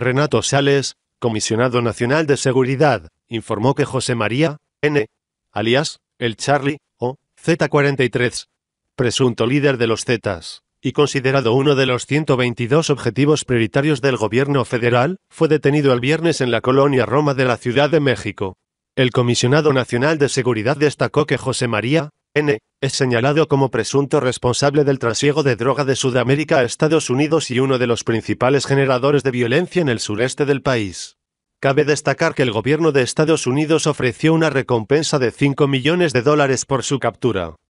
Renato Sales, comisionado nacional de seguridad, informó que José María, N., alias, el Charlie, o Z43, presunto líder de los Zetas, y considerado uno de los 122 objetivos prioritarios del gobierno federal, fue detenido el viernes en la colonia Roma de la Ciudad de México. El comisionado nacional de seguridad destacó que José María, es señalado como presunto responsable del trasiego de droga de Sudamérica a Estados Unidos y uno de los principales generadores de violencia en el sureste del país. Cabe destacar que el gobierno de Estados Unidos ofreció una recompensa de 5 millones de dólares por su captura.